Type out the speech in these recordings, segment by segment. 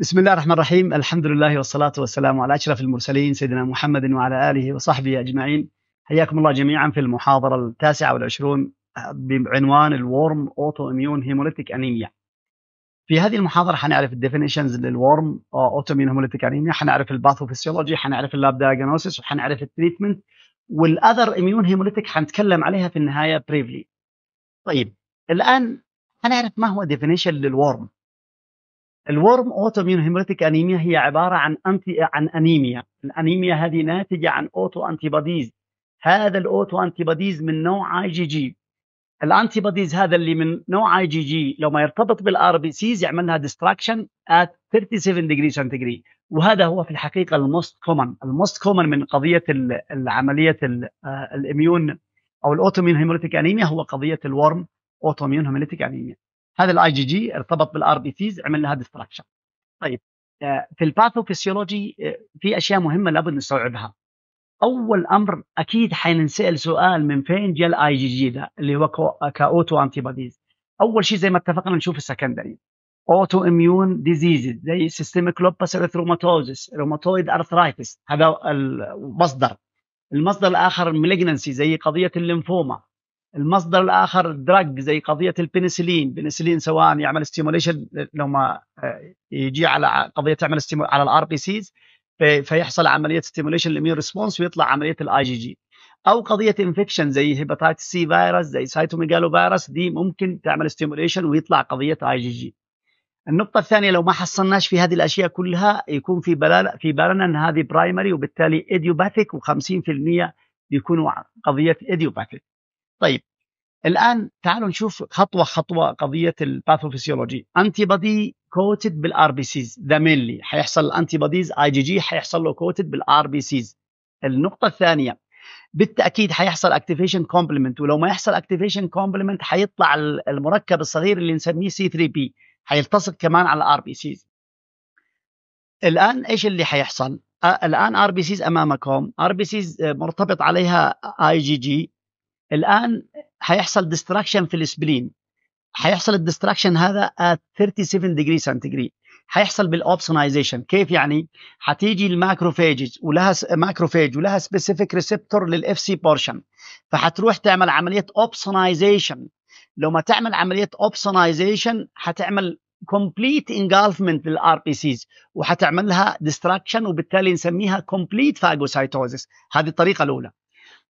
بسم الله الرحمن الرحيم الحمد لله والصلاة والسلام على أشرف المرسلين سيدنا محمد وعلى آله وصحبه أجمعين حياكم الله جميعا في المحاضرة التاسعة والعشرون بعنوان الورم أوتو إميون هيموليتيك أنيميا في هذه المحاضرة حنعرف الديفينيشنز للورم آه، أوتو إميون هيموليتيك أنيميا حنعرف الباثوفيسيولوجي حنعرف اللاب دياجنوسيس وحنعرف التريتمنت والأذر إميون هيموليتيك حنتكلم عليها في النهاية بريفلي طيب الآن حنعرف ما هو ديفينيشن للورم الورم اوتوميون هيمريتك انيميا هي عباره عن انتي عن انيميا، الانيميا هذه ناتجه عن اوتو انتيباديز هذا الاوتو انتيباديز من نوع اي جي جي الانتيباديز هذا اللي من نوع اي جي جي لو ما يرتبط بالار بي سيز يعمل لها ديستراكشن ات 37 ديجري سنتيجري وهذا هو في الحقيقه الموست كومن الموست كومن من قضيه العمليه آه، الاميون او الاوتوميون هيموليتيك انيميا هو قضيه الورم اوتوميون هيموليتيك انيميا هذا الاي جي جي ارتبط بالار بي سيز عمل لها ديستراكشن طيب آه، في الباثوفيسيولوجي آه، في اشياء مهمه لابد نستوعبها اول امر اكيد حننسال سؤال من فين جاء الاي جي جي ده اللي هو آه، كاوتو انتي بوديز اول شيء زي ما اتفقنا نشوف السكندري اوتو اميون ديزيز زي سيستميك لوبس روماتوزس روماتويد ارثرايتس هذا المصدر المصدر الاخر مالجنسي زي قضيه الليمفوما المصدر الاخر دراج زي قضيه البنسلين بنسلين سواء يعمل ستيموليشن لو ما آه، يجي على قضيه تعمل على الار بي سيز فيحصل عمليه ستيموليشن الاميون ريسبونس ويطلع عمليه الاي جي جي او قضيه انفكشن زي هيباتيت سي فيروس زي سايتوميجالو فيروس دي ممكن تعمل ستيموليشن ويطلع قضيه اي جي جي النقطة الثانية لو ما حصلناش في هذه الأشياء كلها يكون في بلال في بالنا أن هذه برايمري وبالتالي ايديوباثيك و و50% بيكونوا قضية ايديوباثيك طيب الان تعالوا نشوف خطوه خطوه قضيه الباثوفيسيولوجي انتي بادي كوتد بالار بي سيز ذا مينلي حيحصل الانتي باديز اي جي جي حيحصل له كوتد بالار بي سيز النقطه الثانيه بالتاكيد حيحصل اكتيفيشن كومبلمنت ولو ما يحصل اكتيفيشن كومبلمنت حيطلع المركب الصغير اللي نسميه سي 3 بي حيلتصق كمان على الار بي سيز الان ايش اللي حيحصل آه، الان ار بي سيز امامكم ار بي سيز مرتبط عليها اي جي جي الان حيحصل ديستراكشن في السبلين حيحصل الديستراكشن هذا at 37 ديجري سنتيجريد حيحصل بالاوبسونايزيشن كيف يعني حتيجي الماكروفاجز ولها ماكروفاج ولها سبيسيفيك ريسبتور للاف سي بورشن فحتروح تعمل عمليه اوبسونايزيشن لو ما تعمل عمليه اوبسونايزيشن حتعمل كومبليت انجلفمنت للار بي سيز وحتعمل لها ديستراكشن وبالتالي نسميها كومبليت فاجوسايتوزس هذه الطريقه الاولى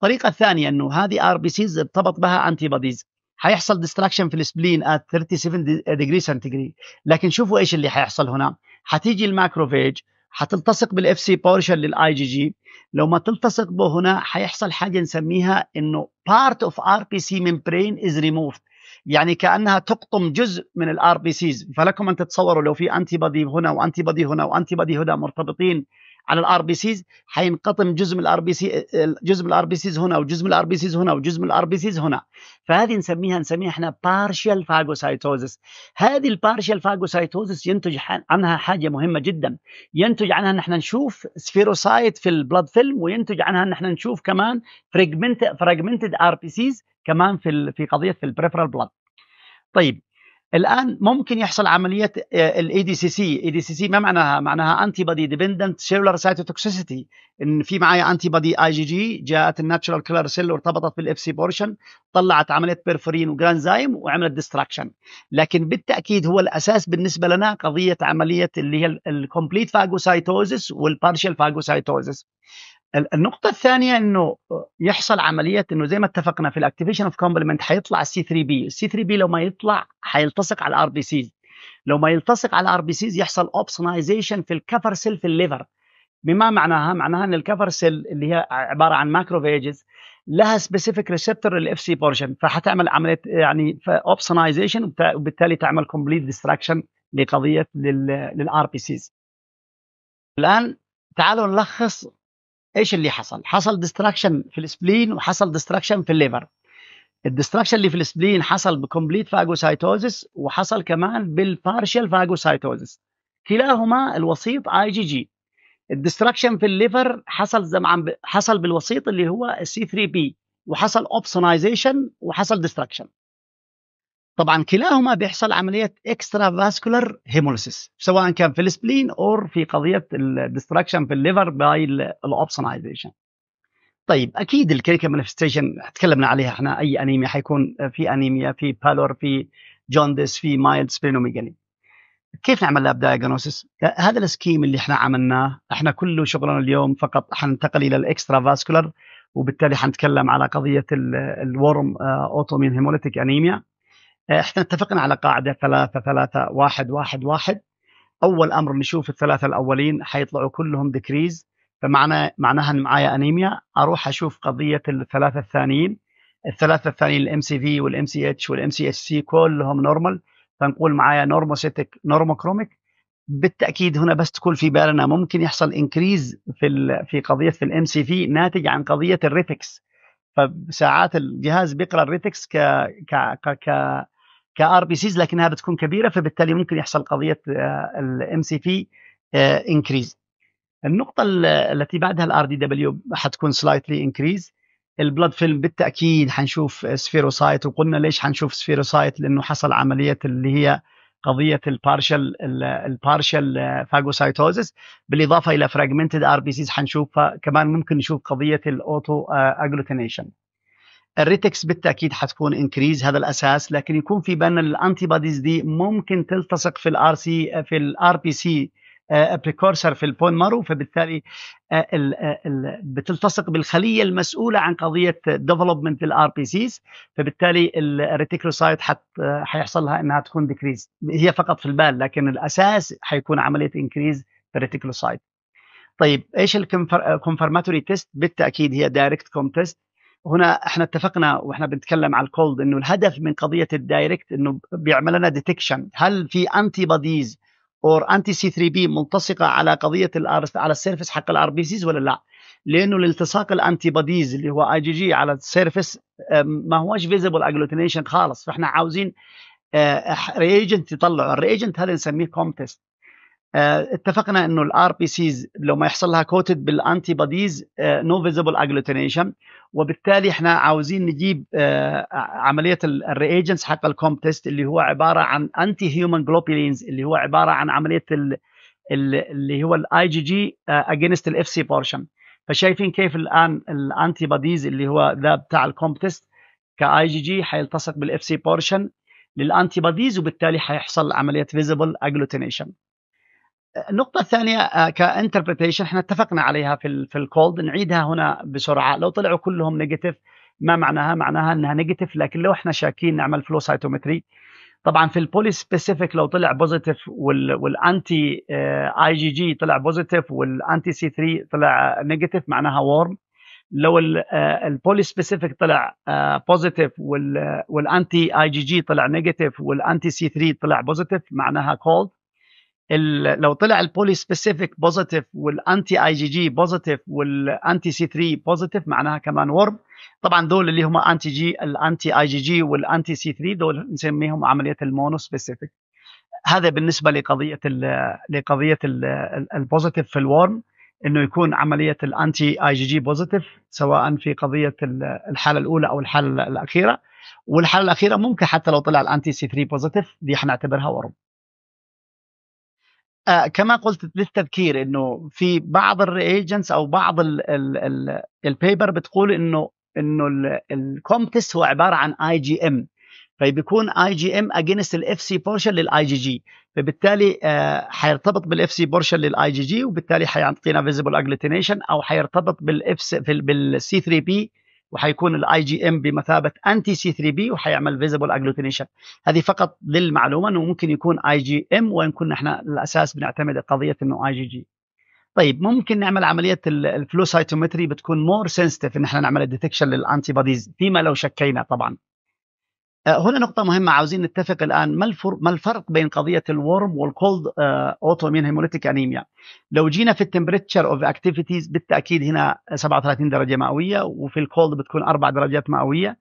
الطريقه الثانيه انه هذه ار بي سيز ارتبط بها انتي بوديز حيحصل ديستراكشن في السبلين ات 37 ديجري سنتيجري لكن شوفوا ايش اللي حيحصل هنا حتيجي الماكروفيج حتلتصق بالاف سي بورشن للاي جي جي لو ما تلتصق به هنا حيحصل حاجه نسميها انه بارت اوف ار بي سي ممبرين از ريموفد يعني كانها تقطم جزء من الار بي سيز فلكم ان تتصوروا لو في انتي بادي هنا وانتي بادي هنا وانتي بادي هنا مرتبطين على الار بي سيز حينقطم جزء من الار بي سي جزء من الار بي سيز هنا وجزء من الار بي سيز هنا وجزء من الار بي سيز هنا فهذه نسميها نسميها احنا بارشال فاجوسايتوزس هذه البارشال فاجوسايتوزس ينتج عنها حاجه مهمه جدا ينتج عنها ان احنا نشوف سفيروسايت في البلاد فيلم وينتج عنها ان احنا نشوف كمان فراجمنتد ار بي سيز كمان في في قضيه في البريفرال بلاد طيب الان ممكن يحصل عمليه الاي دي سي سي اي دي سي سي ما معناها معناها انتي بودي ديبندنت سيلولار سايتوتوكسيسيتي ان في معايا انتي بودي اي جي جي جاءت الناتشرال كلر سيل وارتبطت بالاف سي بورشن طلعت عمليه بيرفورين وجرانزايم وعملت ديستراكشن لكن بالتاكيد هو الاساس بالنسبه لنا قضيه عمليه اللي هي الكومبليت فاجوسايتوزس والبارشال فاجوسايتوزس النقطة الثانية انه يحصل عملية انه زي ما اتفقنا في الاكتيفيشن اوف كومبلمنت حيطلع السي 3 بي، السي 3 بي لو ما يطلع حيلتصق على الار بي سيز. لو ما يلتصق على الار بي سيز يحصل اوبسونايزيشن في الكفر سيل في الليفر. بما معناها؟ معناها ان الكفر سيل اللي هي عبارة عن ماكروفيجز لها سبيسيفيك ريسبتور للاف سي بورشن فحتعمل عملية يعني اوبسونايزيشن وبالتالي تعمل كومبليت ديستراكشن لقضية للار بي سيز. الآن تعالوا نلخص ايش اللي حصل؟ حصل ديستراكشن في السبلين وحصل ديستراكشن في الليفر. الديستراكشن اللي في السبلين حصل بكمبليت فاجوسايتوزس وحصل كمان بالبارشال فاجوسايتوزس. كلاهما الوسيط اي جي جي. الديستراكشن في الليفر حصل زمعا حصل بالوسيط اللي هو السي 3 بي وحصل اوبسونايزيشن وحصل ديستراكشن. طبعا كلاهما بيحصل عمليه اكسترا فاسكولار هيموليسيس سواء كان في السبلين او في قضيه الدستراكشن في الليفر باي الاوبسونايزيشن طيب اكيد الكلينيكال مانيفستيشن تكلمنا عليها احنا اي انيميا حيكون في انيميا في بالور في جوندس في مايلد سبلينوميجالي كيف نعمل لاب دايجنوسيس؟ هذا السكيم اللي احنا عملناه احنا كل شغلنا اليوم فقط حننتقل الى الاكسترا فاسكولار وبالتالي حنتكلم على قضيه الورم اوتومين هيموليتيك انيميا احنا اتفقنا على قاعده ثلاثه ثلاثه واحد واحد واحد اول امر نشوف الثلاثه الاولين حيطلعوا كلهم ديكريز فمعنى معناها ان معايا انيميا اروح اشوف قضيه الثلاثه الثانيين الثلاثه الثانيين الام سي في والام سي اتش والام سي اتش سي كلهم نورمال فنقول معايا نورموسيتك نورموكروميك بالتاكيد هنا بس تكون في بالنا ممكن يحصل انكريز في في قضيه في الام سي في ناتج عن قضيه الريفكس فساعات الجهاز بيقرا الريتكس ك ك ك ك... كار بي سيز لكنها بتكون كبيره فبالتالي ممكن يحصل قضيه الام سي في انكريز النقطه التي بعدها الار دي دبليو حتكون سلايتلي انكريز البلود فيلم بالتاكيد حنشوف سفيروسايت وقلنا ليش حنشوف سفيروسايت لانه حصل عمليه اللي هي قضيه البارشل البارشل فاجوسايتوزس بالاضافه الى فراجمنتد ار بي سيز حنشوف كمان ممكن نشوف قضيه الاوتو اجلوتينيشن الريتكس بالتاكيد حتكون انكريز هذا الاساس لكن يكون في بان الانتي دي ممكن تلتصق في الار سي في الار بي سي بريكورسر آه، في البون مارو فبالتالي آه، آه، بتلتصق بالخليه المسؤوله عن قضيه ديفلوبمنت الار بي سيز فبالتالي الريتيكروسايت حت حيحصل لها انها تكون ديكريز هي فقط في البال لكن الاساس حيكون عمليه انكريز في الريتيكروسايت طيب ايش الكونفرماتوري تيست بالتاكيد هي دايركت كوم تيست هنا احنا اتفقنا واحنا بنتكلم على الكولد انه الهدف من قضيه الدايركت انه بيعمل لنا ديتكشن هل في انتي بوديز اور انتي سي 3 بي ملتصقه على قضيه الار على السيرفس حق الار بي سيز ولا لا؟ لانه الالتصاق الانتي بوديز اللي هو اي جي جي على السيرفس ما هوش فيزبل اجلوتينيشن خالص فاحنا عاوزين ريجنت يطلعوا الريجنت هذا نسميه كومتست آه، اتفقنا انه الار بي سيز لو ما يحصل لها كوتد بالانتي بوديز نو فيزبل اجلوتينيشن وبالتالي احنا عاوزين نجيب آه، عمليه الريجنس حق الكوم تيست اللي هو عباره عن انتي هيومن جلوبولينز اللي هو عباره عن عمليه اللي هو الاي جي جي اجينست الاف سي بورشن فشايفين كيف الان الانتي بوديز اللي هو ذا بتاع الكوم تيست كاي جي جي حيلتصق بالاف سي بورشن للانتي بوديز وبالتالي حيحصل عمليه فيزبل اجلوتينيشن النقطة الثانية آه، كانتربريتيشن احنا اتفقنا عليها في في الكولد نعيدها هنا بسرعة لو طلعوا كلهم نيجاتيف ما معناها؟ معناها انها نيجاتيف لكن لو احنا شاكين نعمل فلو سايتومتري طبعا في البولي سبيسيفيك لو طلع بوزيتيف والانتي اي جي جي طلع بوزيتيف والانتي سي 3 طلع نيجاتيف معناها وورم لو البولي آه، سبيسيفيك طلع بوزيتيف والانتي اي جي جي طلع نيجاتيف والانتي سي 3 طلع بوزيتيف معناها كولد لو طلع البولي سبيسيفيك بوزيتيف والانتي اي جي جي بوزيتيف والانتي سي 3 بوزيتيف معناها كمان ورم طبعا دول اللي هم انتي جي الانتي اي جي جي والانتي سي 3 دول نسميهم عمليه المونو سبيسيفيك هذا بالنسبه لقضيه الـ لقضيه البوزيتيف في الورم انه يكون عمليه الانتي اي جي جي بوزيتيف سواء في قضيه الحاله الاولى او الحاله الاخيره والحاله الاخيره ممكن حتى لو طلع الانتي سي 3 بوزيتيف دي حنعتبرها ورم آه، كما قلت للتذكير انه في بعض الريجنس او بعض البيبر بتقول انه انه الكومتس هو عباره عن اي جي ام فبيكون اي جي ام اجينست الاف سي بورشن للاي جي جي فبالتالي آه، حيرتبط بالاف سي بورشن للاي جي جي وبالتالي حيعطينا فيزيبل اجلوتينيشن او حيرتبط بالاف بالسي 3 بي وحيكون الاي جي ام بمثابه انتي سي 3 بي وحيعمل فيزبل اجلوتينيشن هذه فقط للمعلومه انه ممكن يكون اي جي ام وان كنا احنا الاساس بنعتمد قضيه انه اي جي جي طيب ممكن نعمل عمليه الفلو سايتومتري بتكون مور سنسيتيف ان احنا نعمل الديتكشن للانتي بوديز فيما لو شكينا طبعا آه، هنا نقطة مهمة عاوزين نتفق الآن ما الفرق ما الفرق بين قضية الورم والكولد اوتو امين هيموليتيك انيميا؟ لو جينا في التمبريتشر اوف اكتيفيتيز بالتأكيد هنا 37 درجة مئوية وفي الكولد بتكون 4 درجات مئوية.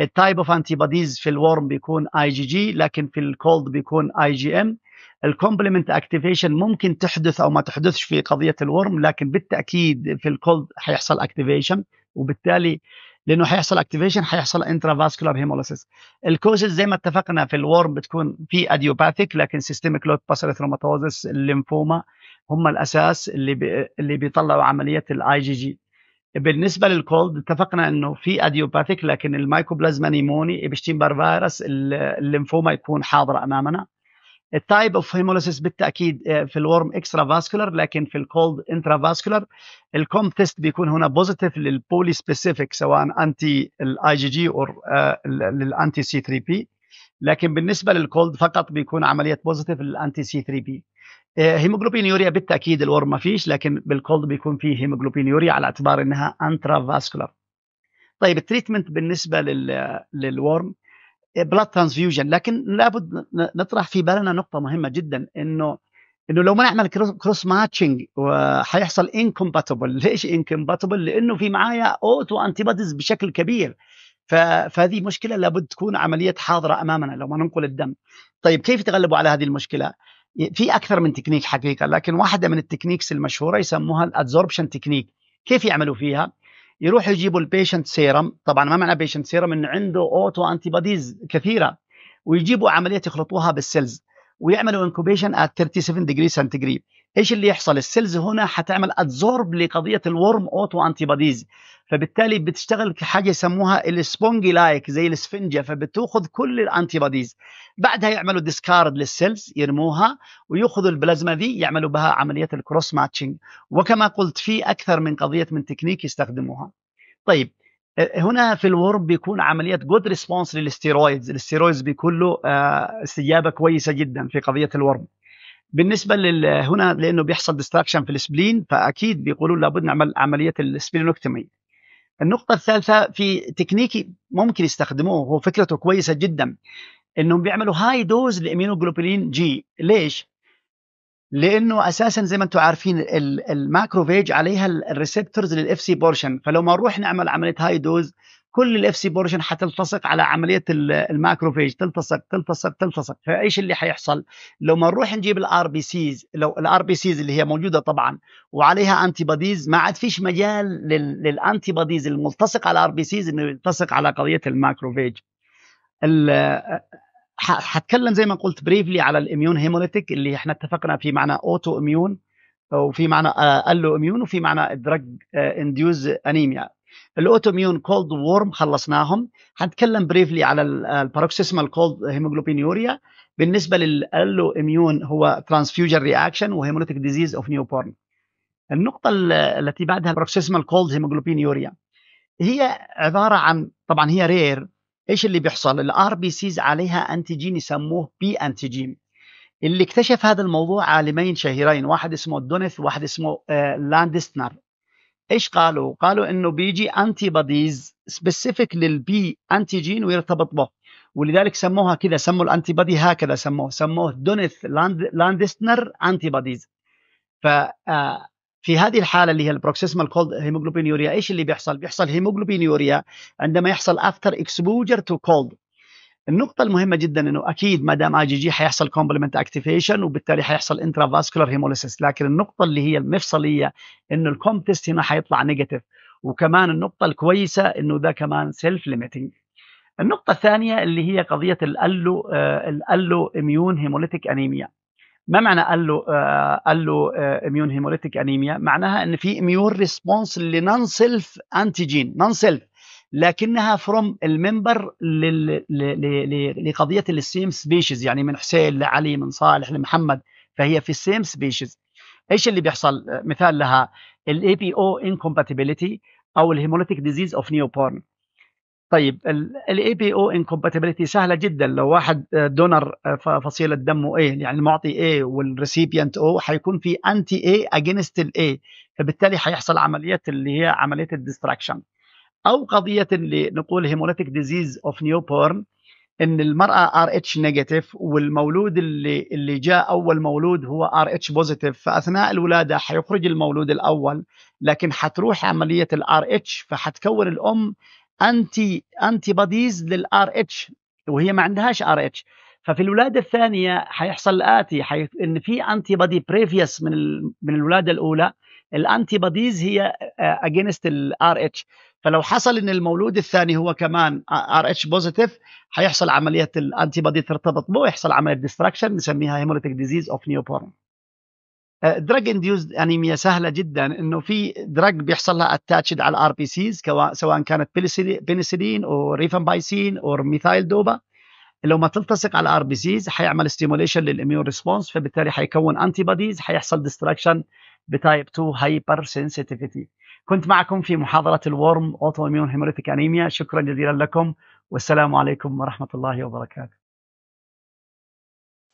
التايب اوف انتي بوديز في الورم بيكون اي جي جي لكن في الكولد بيكون اي جي ام. الكومبلمنت اكتيفيشن ممكن تحدث او ما تحدثش في قضيه الورم لكن بالتاكيد في الكولد حيحصل اكتيفيشن وبالتالي لانه حيحصل اكتيفيشن حيحصل انترافاسكولار هيموليسيس الكوزز زي ما اتفقنا في الورم بتكون في اديوباثيك لكن سيستميك لوت ثروماتوزس الليمفوما هم الاساس اللي بي اللي بيطلعوا عمليه الاي جي جي بالنسبه للكولد اتفقنا انه في اديوباثيك لكن المايكوبلازما نيموني ابشتين فيروس الليمفوما يكون حاضر امامنا التايب اوف هيموليسيس بالتاكيد آه، في الورم اكسترا فاسكولار لكن في الكولد انترا فاسكولار الكوم تيست بيكون هنا بوزيتيف للبولي سبيسيفيك سواء انتي الاي جي جي او للانتي سي 3 بي لكن بالنسبه للكولد فقط بيكون عمليه بوزيتيف للانتي سي 3 بي هيموجلوبينيوريا بالتاكيد الورم ما فيش لكن بالكولد بيكون فيه هيموجلوبينيوريا على اعتبار انها انترا فاسكولار طيب التريتمنت بالنسبه لل... آه، للورم بلاد ترانسفيوجن لكن لابد نطرح في بالنا نقطه مهمه جدا انه انه لو ما نعمل كروس ماتشنج حيحصل انكومباتبل ليش انكومباتبل لانه في معايا اوتو انتي بشكل كبير فهذه مشكله لابد تكون عمليه حاضره امامنا لو ما ننقل الدم طيب كيف يتغلبوا على هذه المشكله في اكثر من تكنيك حقيقه لكن واحده من التكنيكس المشهوره يسموها الادزوربشن تكنيك كيف يعملوا فيها يروحوا يجيبوا البيشنت سيرم طبعا ما معنى بيشنت سيرم انه عنده اوتو انتي كثيره ويجيبوا عمليه يخلطوها بالسيلز ويعملوا انكوبيشن at 37 ديجري سنتيجريد ايش اللي يحصل السيلز هنا حتعمل ادزورب لقضيه الورم اوتو انتي بوديز فبالتالي بتشتغل كحاجه يسموها السبونجي لايك زي الاسفنجه فبتاخذ كل الانتي بوديز بعدها يعملوا ديسكارد للسيلز يرموها وياخذوا البلازما دي يعملوا بها عمليه الكروس ماتشنج وكما قلت في اكثر من قضيه من تكنيك يستخدموها طيب آه، هنا في الورم بيكون عمليه جود ريسبونس للستيرويدز الستيرويدز بيكون له آه، استجابه كويسه جدا في قضيه الورم بالنسبه لل هنا لانه بيحصل ديستراكشن في السبلين فاكيد بيقولوا لابد نعمل عمليه السبلينوكتومي النقطه الثالثه في تكنيكي ممكن يستخدموه هو فكرته كويسه جدا انهم بيعملوا هاي دوز لامينوجلوبولين جي ليش لانه اساسا زي ما انتم عارفين الماكروفيج عليها الريسبتورز للاف سي بورشن فلو ما نروح نعمل عمليه هاي دوز كل الاف سي بورشن حتلتصق على عمليه الماكروفيج تلتصق تلتصق تلتصق فايش اللي حيحصل لو ما نروح نجيب الار بي سيز لو الار بي سيز اللي هي موجوده طبعا وعليها انتي بوديز ما عاد فيش مجال للانتي بوديز الملتصق على الار بي سيز انه يلتصق على قضيه الماكروفيج حتكلم زي ما قلت بريفلي على الاميون هيموليتيك اللي احنا اتفقنا في معنى اوتو اميون وفي معنى الو آه، اميون وفي معنى دراج انديوز انيميا الاوتوميون كولد وورم خلصناهم هنتكلم بريفلي على الباروكسيسمال كولد هيموجلوبينوريا بالنسبه للالو اميون هو ترانسفيوجر رياكشن وهيموليتيك ديزيز اوف نيو بورن النقطه التي بعدها الباروكسيسمال كولد هيموجلوبينيوريا هي عباره عن طبعا هي رير ايش اللي بيحصل الار بي سيز عليها انتيجين يسموه بي انتيجين اللي اكتشف هذا الموضوع عالمين شهيرين واحد اسمه دونيث وواحد اسمه لاندستنر آه، ايش قالوا؟ قالوا انه بيجي انتي بوديز سبيسيفيك للبي انتيجين ويرتبط به ولذلك سموها كذا سموا الانتي بودي هكذا سموه سموه دونيث لاند لاندستنر انتي بوديز ف آه، في هذه الحاله اللي هي البروكسيسمال كولد هيموجلوبينيوريا ايش اللي بيحصل؟ بيحصل هيموجلوبينيوريا عندما يحصل افتر اكسبوجر تو كولد النقطة المهمة جدا انه اكيد ما دام اي جي جي حيحصل كومبلمنت اكتيفيشن وبالتالي حيحصل انترا فاسكولار هيموليسيس لكن النقطة اللي هي المفصلية انه الكوم تيست هنا حيطلع نيجاتيف وكمان النقطة الكويسة انه ده كمان سيلف ليميتنج النقطة الثانية اللي هي قضية الالو الالو اميون هيموليتيك انيميا ما معنى الو الو اميون هيموليتيك انيميا معناها ان في اميون ريسبونس لنون سيلف انتيجين نون سيلف لكنها فروم المنبر لقضيه السيم سبيشيز يعني من حسين لعلي من صالح لمحمد فهي في السيم سبيشيز ايش اللي بيحصل مثال لها الاي بي او انكومباتيبلتي او الهيموليتيك ديزيز اوف نيوبورن طيب الاي بي او انكومباتيبلتي سهله جدا لو واحد دونر فصيله دمه اي يعني المعطي اي والريسيبيانت او حيكون في انتي اي اجينست الاي فبالتالي حيحصل عمليه اللي هي عمليه الديستراكشن او قضيه اللي نقول هيموليتيك ديزيز اوف نيو بورن ان المراه ار اتش نيجاتيف والمولود اللي اللي جاء اول مولود هو ار اتش بوزيتيف فاثناء الولاده حيخرج المولود الاول لكن حتروح عمليه الار اتش فحتكون الام انتي انتي بوديز للار اتش وهي ما عندهاش ار اتش ففي الولاده الثانيه حيحصل الاتي حي... ان في انتي بودي بريفيس من ال... من الولاده الاولى الانتي بوديز هي اجينست الار اتش فلو حصل ان المولود الثاني هو كمان ار اتش بوزيتيف هيحصل عمليه الانتي بودي ترتبط به ويحصل عمليه ديستراكشن نسميها هيموليتيك ديزيز اوف نيوبورن دراج انديوز انيميا سهله جدا انه في دراج بيحصل لها اتاتشد على الار بي سيز سواء كانت بنسلين او ريفامبايسين او ميثايل دوبا لو ما تلتصق على الار بي سيز حيعمل ستيموليشن للاميون ريسبونس فبالتالي حيكون انتي بوديز حيحصل ديستراكشن بتايب 2 هايبر سنسيتيفيتي كنت معكم في محاضرة الورم اوتو اميون هيموريتيك انيميا شكرا جزيلا لكم والسلام عليكم ورحمة الله وبركاته